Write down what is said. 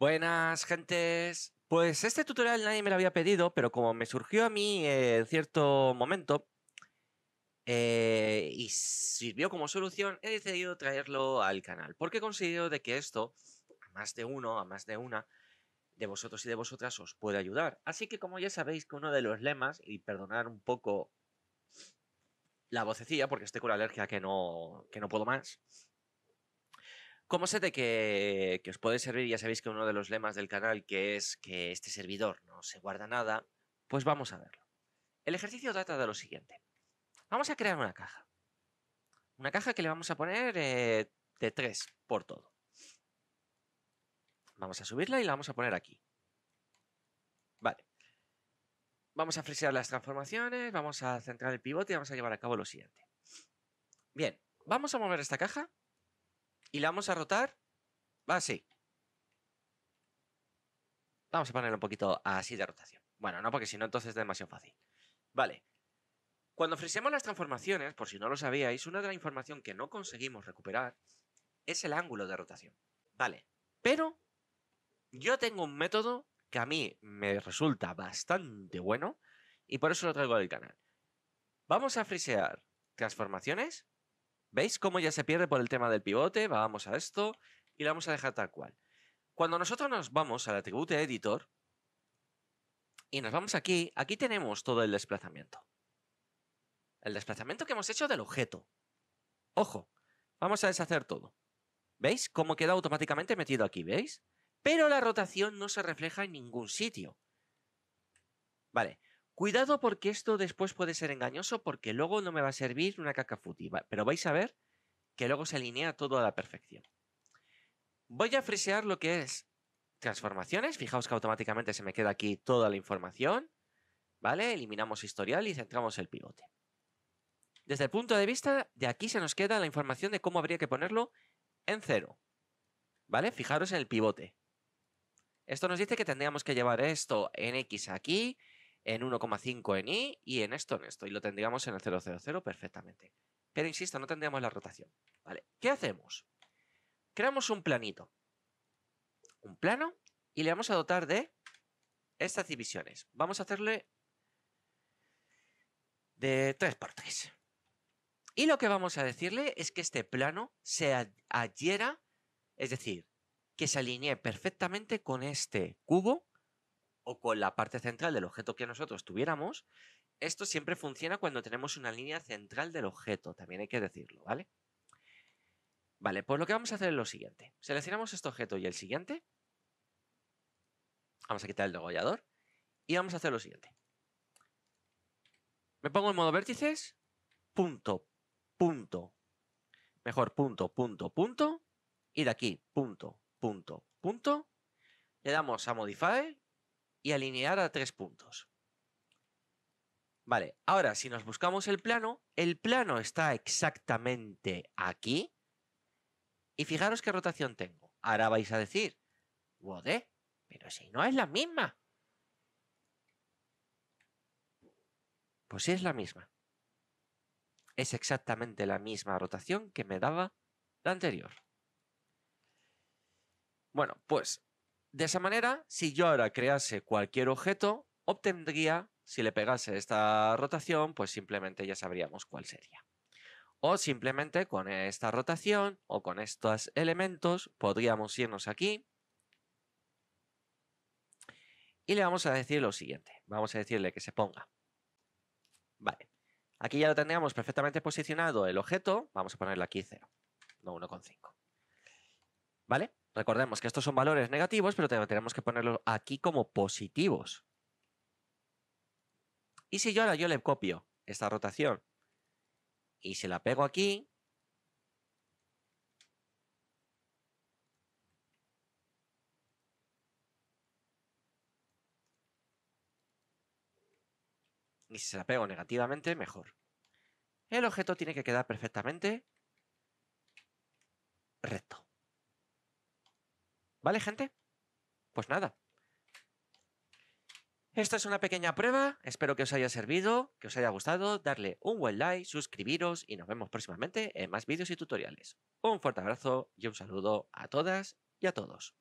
Buenas, gentes. Pues este tutorial nadie me lo había pedido, pero como me surgió a mí eh, en cierto momento eh, y sirvió como solución, he decidido traerlo al canal. Porque considero de que esto, a más de uno, a más de una, de vosotros y de vosotras os puede ayudar. Así que como ya sabéis que uno de los lemas, y perdonar un poco la vocecilla, porque estoy con la alergia que no, que no puedo más, como sé de que, os puede servir? Ya sabéis que uno de los lemas del canal, que es que este servidor no se guarda nada, pues vamos a verlo. El ejercicio trata de lo siguiente. Vamos a crear una caja. Una caja que le vamos a poner eh, de 3 por todo. Vamos a subirla y la vamos a poner aquí. Vale. Vamos a flexionar las transformaciones, vamos a centrar el pivote y vamos a llevar a cabo lo siguiente. Bien, vamos a mover esta caja y la vamos a rotar así. Ah, vamos a ponerlo un poquito así de rotación. Bueno, no, porque si no, entonces es demasiado fácil. Vale. Cuando ofrecemos las transformaciones, por si no lo sabíais, una de las información que no conseguimos recuperar es el ángulo de rotación. Vale. Pero yo tengo un método que a mí me resulta bastante bueno y por eso lo traigo al canal. Vamos a frisear transformaciones ¿Veis cómo ya se pierde por el tema del pivote? Vamos a esto y lo vamos a dejar tal cual. Cuando nosotros nos vamos al atributo editor y nos vamos aquí, aquí tenemos todo el desplazamiento. El desplazamiento que hemos hecho del objeto. Ojo, vamos a deshacer todo. ¿Veis cómo queda automáticamente metido aquí? ¿Veis? Pero la rotación no se refleja en ningún sitio. Vale, Cuidado porque esto después puede ser engañoso porque luego no me va a servir una caca futiva. pero vais a ver que luego se alinea todo a la perfección. Voy a frisear lo que es transformaciones. Fijaos que automáticamente se me queda aquí toda la información. ¿Vale? Eliminamos historial y centramos el pivote. Desde el punto de vista de aquí se nos queda la información de cómo habría que ponerlo en cero. ¿Vale? Fijaros en el pivote. Esto nos dice que tendríamos que llevar esto en X aquí, en 1,5 en Y y en esto en esto. Y lo tendríamos en el 0,00 perfectamente. Pero insisto, no tendríamos la rotación. ¿Vale? ¿Qué hacemos? Creamos un planito. Un plano y le vamos a dotar de estas divisiones. Vamos a hacerle de 3 por 3. Y lo que vamos a decirle es que este plano se adhiera, es decir, que se alinee perfectamente con este cubo o con la parte central del objeto que nosotros tuviéramos, esto siempre funciona cuando tenemos una línea central del objeto, también hay que decirlo, ¿vale? Vale, pues lo que vamos a hacer es lo siguiente. Seleccionamos este objeto y el siguiente. Vamos a quitar el degollador y vamos a hacer lo siguiente. Me pongo en modo vértices, punto, punto, mejor punto, punto, punto, y de aquí, punto, punto, punto, le damos a Modify y alinear a tres puntos. Vale, ahora si nos buscamos el plano, el plano está exactamente aquí. Y fijaros qué rotación tengo. Ahora vais a decir, Wode, pero si no es la misma. Pues si es la misma. Es exactamente la misma rotación que me daba la anterior. Bueno, pues de esa manera, si yo ahora crease cualquier objeto, obtendría, si le pegase esta rotación, pues simplemente ya sabríamos cuál sería. O simplemente con esta rotación o con estos elementos podríamos irnos aquí y le vamos a decir lo siguiente. Vamos a decirle que se ponga. Vale. Aquí ya lo tendríamos perfectamente posicionado el objeto. Vamos a ponerle aquí 0, no 1,5. ¿Vale? Recordemos que estos son valores negativos, pero tenemos que ponerlos aquí como positivos. Y si yo ahora yo le copio esta rotación y se la pego aquí, y si se la pego negativamente, mejor. El objeto tiene que quedar perfectamente recto. ¿Vale, gente? Pues nada. Esta es una pequeña prueba, espero que os haya servido, que os haya gustado, darle un buen like, suscribiros y nos vemos próximamente en más vídeos y tutoriales. Un fuerte abrazo y un saludo a todas y a todos.